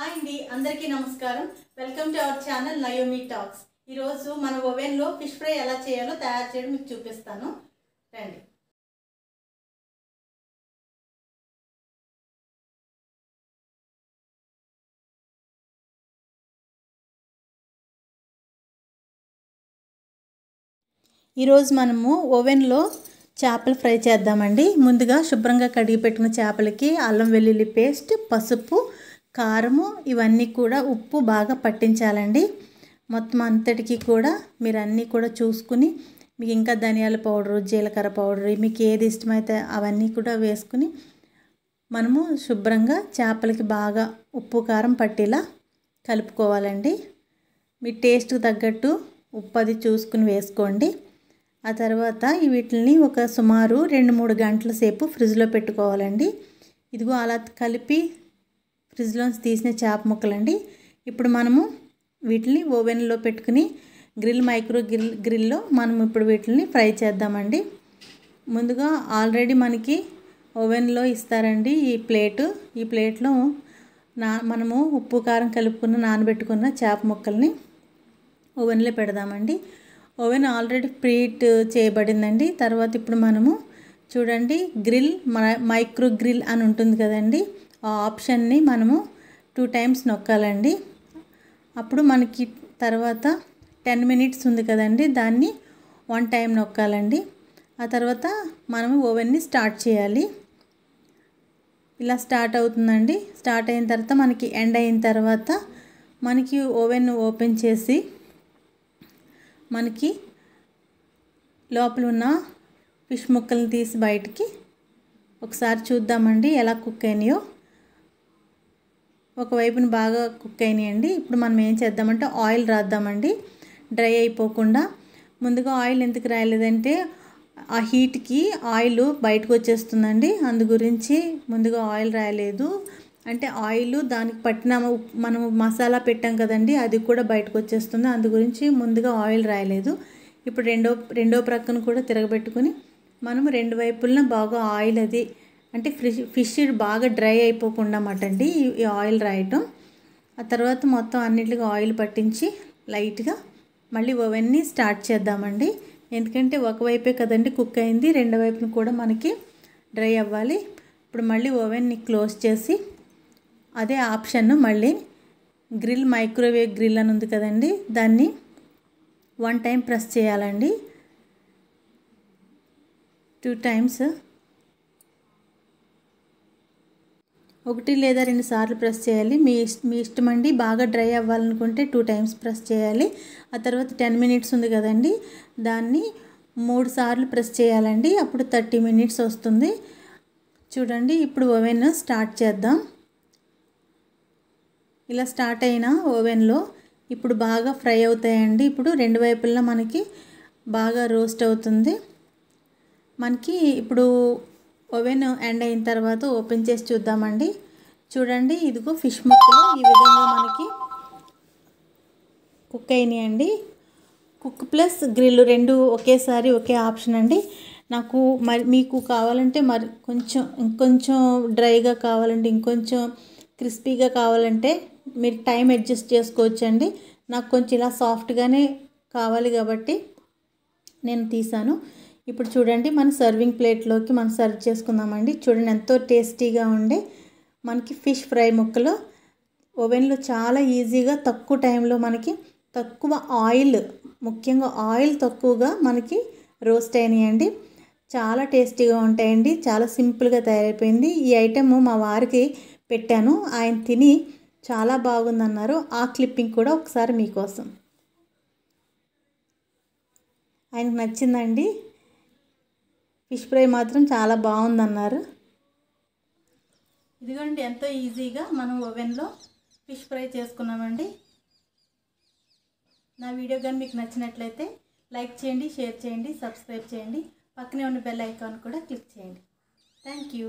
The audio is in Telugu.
హాయ్ అండి అందరికీ నమస్కారం welcome to our channel Naomi talks ఈరోజు మన ఓవెన్లో ఫిష్ ఫ్రై ఎలా చేయాలో తయారు చేయడం మీకు చూపిస్తాను రండి ఈరోజు మనము ఓవెన్లో చేపలు ఫ్రై చేద్దామండి ముందుగా శుభ్రంగా కడిగి పెట్టిన చేపలకి అల్లం వెల్లుల్లి పేస్ట్ పసుపు కారము ఇవన్నీ కూడా ఉప్పు బాగా పట్టించాలండి మొత్తం అంతటికి కూడా మీరు అన్నీ కూడా చూసుకుని మీకు ఇంకా ధనియాల పౌడరు జీలకర్ర పౌడరు మీకు ఏది ఇష్టమైతే అవన్నీ కూడా వేసుకుని మనము శుభ్రంగా చేపలకి బాగా ఉప్పు కారం పట్టేలా కలుపుకోవాలండి మీ టేస్ట్కి తగ్గట్టు ఉప్పు అది చూసుకుని వేసుకోండి ఆ తర్వాత వీటిని ఒక సుమారు రెండు మూడు గంటల సేపు ఫ్రిడ్జ్లో పెట్టుకోవాలండి ఇదిగో అలా కలిపి ఫ్రిడ్జ్లోంచి తీసిన చేప ముక్కలండి ఇప్పుడు మనము వీటిని ఓవెన్లో పెట్టుకుని గ్రిల్ మైక్రో గ్రిల్ గ్రిల్లో మనం ఇప్పుడు వీటిని ఫ్రై చేద్దామండి ముందుగా ఆల్రెడీ మనకి ఓవెన్లో ఇస్తారండి ఈ ప్లేటు ఈ ప్లేట్లో నా మనము ఉప్పు కారం కలుపుకున్న నానబెట్టుకున్న చేప ముక్కల్ని ఓవెన్లో పెడదామండి ఓవెన్ ఆల్రెడీ ప్రీట్ చేయబడిందండి తర్వాత ఇప్పుడు మనము చూడండి గ్రిల్ మైక్రో గ్రిల్ అని ఉంటుంది కదండి ఆ ఆప్షన్ని మనము టూ టైమ్స్ నొక్కాలండి అప్పుడు మనకి తర్వాత టెన్ మినిట్స్ ఉంది కదండి దాన్ని వన్ టైం నొక్కాలండి ఆ తర్వాత మనము ఓవెన్ని స్టార్ట్ చేయాలి ఇలా స్టార్ట్ అవుతుందండి స్టార్ట్ అయిన తర్వాత మనకి ఎండ్ అయిన తర్వాత మనకి ఓవెన్ ఓపెన్ చేసి మనకి లోపల ఉన్న ఫిష్ ముక్కల్ని తీసి బయటికి ఒకసారి చూద్దామండి ఎలా కుక్ అయినాయో ఒకవైపున బాగా కుక్ అయినాయండి ఇప్పుడు మనం ఏం చేద్దామంటే ఆయిల్ రాద్దామండి డ్రై అయిపోకుండా ముందుగా ఆయిల్ ఎందుకు రాయలేదంటే ఆ హీట్కి ఆయిల్ బయటకు వచ్చేస్తుందండి అందు గురించి ముందుగా ఆయిల్ రాయలేదు అంటే ఆయిల్ దానికి పట్టిన మనం మసాలా పెట్టాం కదండి అది కూడా బయటకు వచ్చేస్తుంది అందు గురించి ముందుగా ఆయిల్ రాయలేదు ఇప్పుడు రెండో రెండో ప్రక్కన కూడా తిరగబెట్టుకుని మనం రెండు వైపులన బాగా ఆయిల్ అది అంటే ఫిష్ ఫిష్ బాగా డ్రై అయిపోకుండా మటండి ఈ ఆయిల్ రాయటం ఆ తర్వాత మొత్తం అన్నిటికీ ఆయిల్ పట్టించి లైట్గా మళ్ళీ ఓవెన్ని స్టార్ట్ చేద్దామండి ఎందుకంటే ఒకవైపే కదండి కుక్ అయింది రెండో వైపును కూడా మనకి డ్రై అవ్వాలి ఇప్పుడు మళ్ళీ ఓవెన్ని క్లోజ్ చేసి అదే ఆప్షన్ మళ్ళీ గ్రిల్ మైక్రోవేవ్ గ్రిల్ అని ఉంది కదండి దాన్ని వన్ టైం ప్రెస్ చేయాలండి టూ టైమ్స్ ఒకటి లేదా రెండు సార్లు ప్రెస్ చేయాలి మీ మీ ఇష్టం అండి బాగా డ్రై అవ్వాలనుకుంటే టూ టైమ్స్ ప్రెస్ చేయాలి ఆ తర్వాత టెన్ మినిట్స్ ఉంది కదండి దాన్ని మూడు సార్లు ప్రెస్ చేయాలండి అప్పుడు థర్టీ మినిట్స్ వస్తుంది చూడండి ఇప్పుడు ఓవెన్ స్టార్ట్ చేద్దాం ఇలా స్టార్ట్ అయిన ఓవెన్లో ఇప్పుడు బాగా ఫ్రై అవుతాయండి ఇప్పుడు రెండు వైపుల్లో మనకి బాగా రోస్ట్ అవుతుంది మనకి ఇప్పుడు ఓవెన్ ఎండ్ అయిన తర్వాత ఓపెన్ చేసి చూద్దామండి చూడండి ఇదిగో ఫిష్ ముక్కలు ఈ విధంగా మనకి కుక్ అయినాయండి కుక్ ప్లస్ గ్రిల్ రెండు ఒకేసారి ఒకే ఆప్షన్ అండి నాకు మరి మీకు కావాలంటే మరి కొంచెం ఇంకొంచెం డ్రైగా కావాలంటే ఇంకొంచెం క్రిస్పీగా కావాలంటే మీరు టైం అడ్జస్ట్ చేసుకోవచ్చండి నాకు కొంచెం ఇలా సాఫ్ట్గానే కావాలి కాబట్టి నేను తీసాను ఇప్పుడు చూడండి మన సర్వింగ్ ప్లేట్లోకి మనం సర్వ్ చేసుకుందామండి చూడండి ఎంతో టేస్టీగా ఉండే మనకి ఫిష్ ఫ్రై ముక్కలు ఓవెన్లో చాలా ఈజీగా తక్కువ టైంలో మనకి తక్కువ ఆయిల్ ముఖ్యంగా ఆయిల్ తక్కువగా మనకి రోస్ట్ అయినాయండి చాలా టేస్టీగా ఉంటాయండి చాలా సింపుల్గా తయారైపోయింది ఈ ఐటెము మా వారికి పెట్టాను ఆయన తిని చాలా బాగుందన్నారు ఆ క్లిప్పింగ్ కూడా ఒకసారి మీకోసం ఆయనకు నచ్చిందండి ఫిష్ ఫ్రై మాత్రం చాలా బాగుందన్నారు ఇదిగోండి ఎంతో ఈజీగా మనం ఓవెన్లో ఫిష్ ఫ్రై చేసుకున్నామండి నా వీడియో కానీ మీకు నచ్చినట్లయితే లైక్ చేయండి షేర్ చేయండి సబ్స్క్రైబ్ చేయండి పక్కనే ఉన్న బెల్ ఐకాన్ కూడా క్లిక్ చేయండి థ్యాంక్ యూ